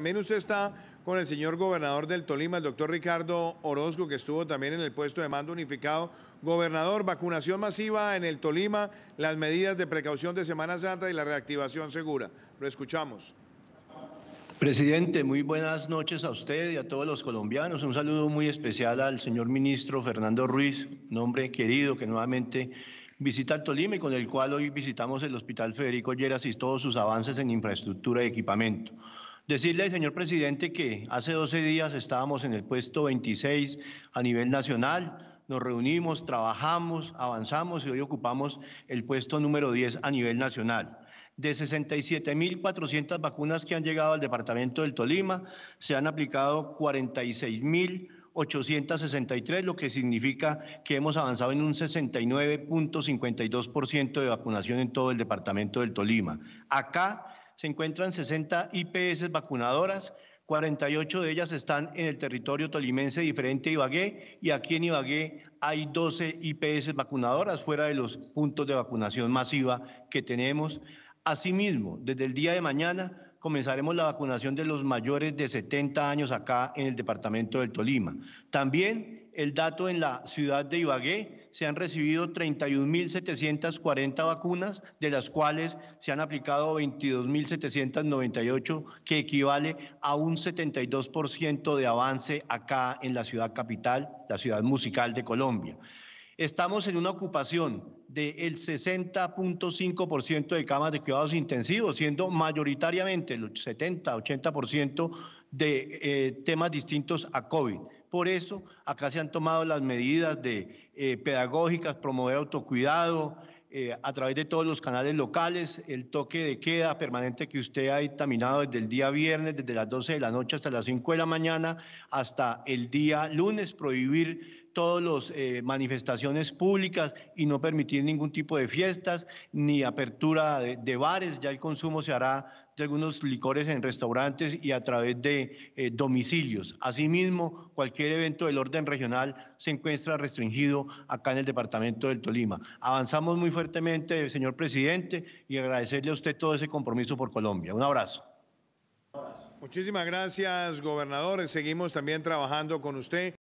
También usted está con el señor gobernador del Tolima, el doctor Ricardo Orozco, que estuvo también en el puesto de mando unificado. Gobernador, vacunación masiva en el Tolima, las medidas de precaución de Semana Santa y la reactivación segura. Lo escuchamos. Presidente, muy buenas noches a usted y a todos los colombianos. Un saludo muy especial al señor ministro Fernando Ruiz, nombre querido que nuevamente visita el Tolima y con el cual hoy visitamos el Hospital Federico Lleras y todos sus avances en infraestructura y equipamiento. Decirle, señor presidente, que hace 12 días estábamos en el puesto 26 a nivel nacional, nos reunimos, trabajamos, avanzamos y hoy ocupamos el puesto número 10 a nivel nacional. De 67.400 vacunas que han llegado al departamento del Tolima, se han aplicado 46.863, lo que significa que hemos avanzado en un 69.52% de vacunación en todo el departamento del Tolima. Acá se encuentran 60 IPS vacunadoras, 48 de ellas están en el territorio tolimense diferente a Ibagué y aquí en Ibagué hay 12 IPS vacunadoras fuera de los puntos de vacunación masiva que tenemos. Asimismo, desde el día de mañana comenzaremos la vacunación de los mayores de 70 años acá en el departamento del Tolima. También el dato en la ciudad de Ibagué, se han recibido 31.740 vacunas, de las cuales se han aplicado 22.798, que equivale a un 72% de avance acá en la ciudad capital, la ciudad musical de Colombia. Estamos en una ocupación del 60.5% de camas de cuidados intensivos, siendo mayoritariamente el 70-80% de eh, temas distintos a COVID. Por eso, acá se han tomado las medidas de, eh, pedagógicas, promover autocuidado eh, a través de todos los canales locales, el toque de queda permanente que usted ha dictaminado desde el día viernes, desde las 12 de la noche hasta las 5 de la mañana, hasta el día lunes, prohibir todas las eh, manifestaciones públicas y no permitir ningún tipo de fiestas ni apertura de, bares. Ya el consumo se hará de algunos licores en restaurantes y a través de eh, domicilios. Asimismo, cualquier evento del orden regional se encuentra restringido acá en el departamento del Tolima. Avanzamos muy fuertemente, señor presidente, y agradecerle a usted todo ese compromiso por Colombia. Un abrazo. Muchísimas gracias, gobernador. Seguimos también trabajando con usted.